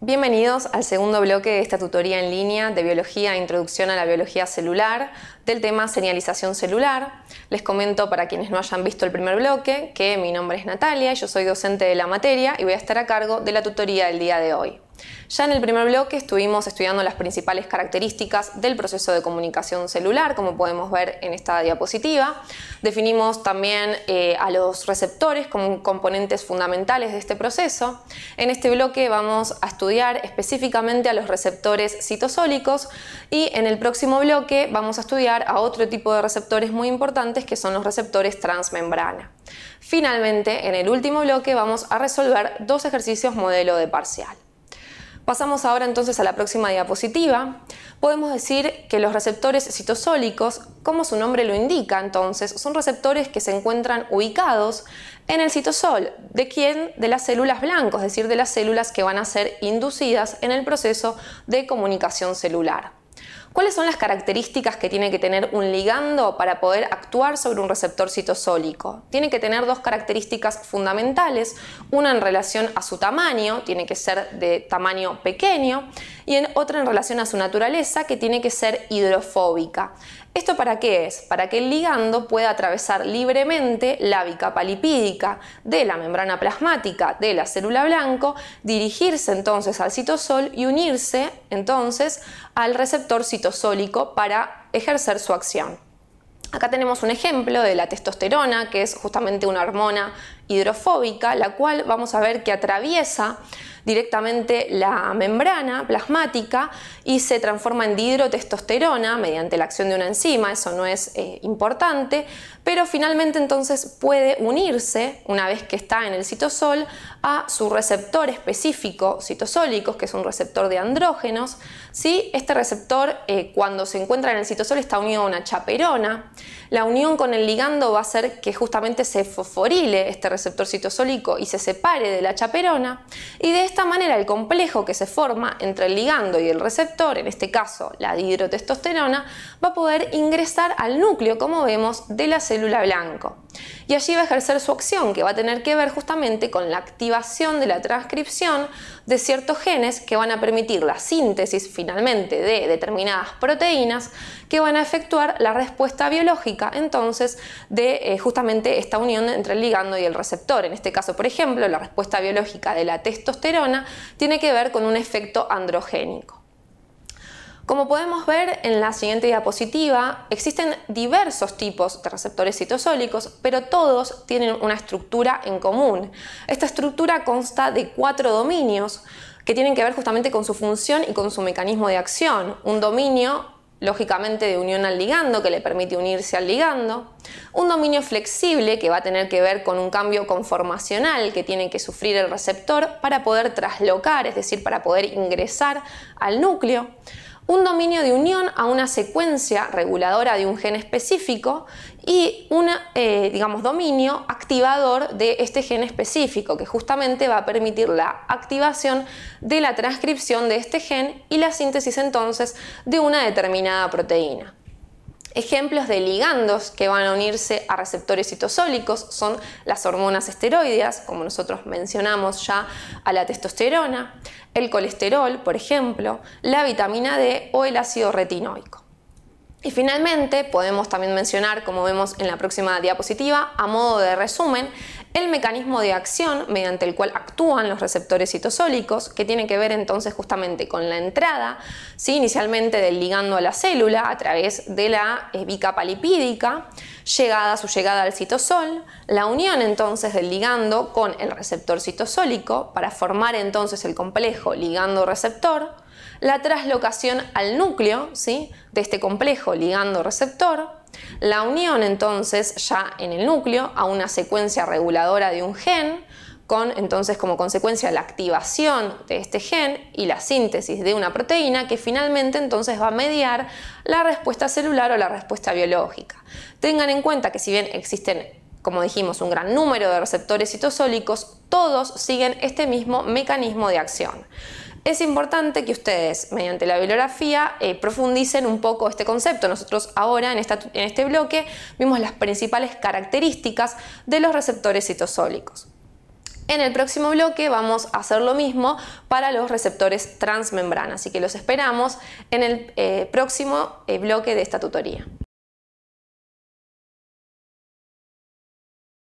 Bienvenidos al segundo bloque de esta tutoría en línea de Biología e Introducción a la Biología Celular del tema señalización celular. Les comento para quienes no hayan visto el primer bloque que mi nombre es Natalia, yo soy docente de la materia y voy a estar a cargo de la tutoría del día de hoy. Ya en el primer bloque estuvimos estudiando las principales características del proceso de comunicación celular, como podemos ver en esta diapositiva. Definimos también eh, a los receptores como componentes fundamentales de este proceso. En este bloque vamos a estudiar específicamente a los receptores citosólicos y en el próximo bloque vamos a estudiar a otro tipo de receptores muy importantes que son los receptores transmembrana. Finalmente, en el último bloque vamos a resolver dos ejercicios modelo de parcial. Pasamos ahora entonces a la próxima diapositiva. Podemos decir que los receptores citosólicos, como su nombre lo indica entonces, son receptores que se encuentran ubicados en el citosol, de quién? De las células blancas, es decir, de las células que van a ser inducidas en el proceso de comunicación celular. ¿Cuáles son las características que tiene que tener un ligando para poder actuar sobre un receptor citosólico? Tiene que tener dos características fundamentales, una en relación a su tamaño, tiene que ser de tamaño pequeño, y en otra en relación a su naturaleza que tiene que ser hidrofóbica. ¿Esto para qué es? Para que el ligando pueda atravesar libremente la bicapa lipídica de la membrana plasmática de la célula blanco, dirigirse entonces al citosol y unirse entonces al receptor citosólico para ejercer su acción. Acá tenemos un ejemplo de la testosterona, que es justamente una hormona hidrofóbica, la cual vamos a ver que atraviesa directamente la membrana plasmática y se transforma en dihidrotestosterona mediante la acción de una enzima, eso no es eh, importante, pero finalmente entonces puede unirse, una vez que está en el citosol, a su receptor específico citosólico que es un receptor de andrógenos. si Este receptor, eh, cuando se encuentra en el citosol, está unido a una chaperona. La unión con el ligando va a hacer que justamente se fosforile este receptor citosólico y se separe de la chaperona. Y de este esta manera el complejo que se forma entre el ligando y el receptor, en este caso la hidrotestosterona, va a poder ingresar al núcleo, como vemos, de la célula blanco. Y allí va a ejercer su acción, que va a tener que ver justamente con la activación de la transcripción de ciertos genes que van a permitir la síntesis finalmente de determinadas proteínas que van a efectuar la respuesta biológica entonces de eh, justamente esta unión entre el ligando y el receptor. En este caso, por ejemplo, la respuesta biológica de la testosterona tiene que ver con un efecto androgénico. Como podemos ver en la siguiente diapositiva, existen diversos tipos de receptores citosólicos, pero todos tienen una estructura en común. Esta estructura consta de cuatro dominios que tienen que ver justamente con su función y con su mecanismo de acción. Un dominio lógicamente de unión al ligando, que le permite unirse al ligando, un dominio flexible que va a tener que ver con un cambio conformacional que tiene que sufrir el receptor para poder traslocar, es decir, para poder ingresar al núcleo, un dominio de unión a una secuencia reguladora de un gen específico y un eh, digamos, dominio activador de este gen específico, que justamente va a permitir la activación de la transcripción de este gen y la síntesis entonces de una determinada proteína. Ejemplos de ligandos que van a unirse a receptores citosólicos son las hormonas esteroideas, como nosotros mencionamos ya, a la testosterona, el colesterol, por ejemplo, la vitamina D o el ácido retinoico. Y finalmente podemos también mencionar, como vemos en la próxima diapositiva, a modo de resumen, el mecanismo de acción mediante el cual actúan los receptores citosólicos, que tiene que ver entonces justamente con la entrada, inicialmente del ligando a la célula a través de la eh, bicapa lipídica, llegada su llegada al citosol, la unión entonces del ligando con el receptor citosólico para formar entonces el complejo ligando-receptor, la traslocación al núcleo ¿sí? de este complejo ligando-receptor, la unión entonces ya en el núcleo a una secuencia reguladora de un gen, con entonces como consecuencia la activación de este gen y la síntesis de una proteína que finalmente entonces va a mediar la respuesta celular o la respuesta biológica. Tengan en cuenta que si bien existen, como dijimos, un gran número de receptores citosólicos, todos siguen este mismo mecanismo de acción es importante que ustedes, mediante la bibliografía, eh, profundicen un poco este concepto. Nosotros ahora, en, este bloque, vimos las principales características de los receptores citosólicos. En el próximo bloque vamos a hacer lo mismo para los receptores transmembrana, así que los esperamos en el eh, próximo eh, bloque de esta tutoría.